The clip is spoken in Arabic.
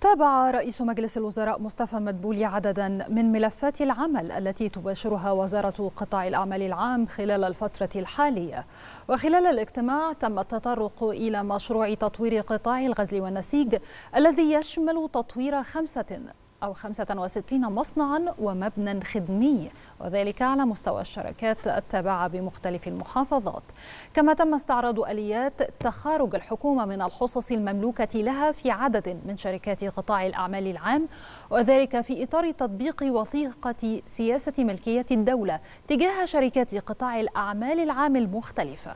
تابع رئيس مجلس الوزراء مصطفى مدبولي عددا من ملفات العمل التي تباشرها وزارة قطاع الأعمال العام خلال الفترة الحالية وخلال الاجتماع تم التطرق إلى مشروع تطوير قطاع الغزل والنسيج الذي يشمل تطوير خمسة أو 65 مصنعا ومبنى خدمي وذلك على مستوى الشركات التابعة بمختلف المحافظات كما تم استعراض أليات تخارج الحكومة من الحصص المملوكة لها في عدد من شركات قطاع الأعمال العام وذلك في إطار تطبيق وثيقة سياسة ملكية الدولة تجاه شركات قطاع الأعمال العام المختلفة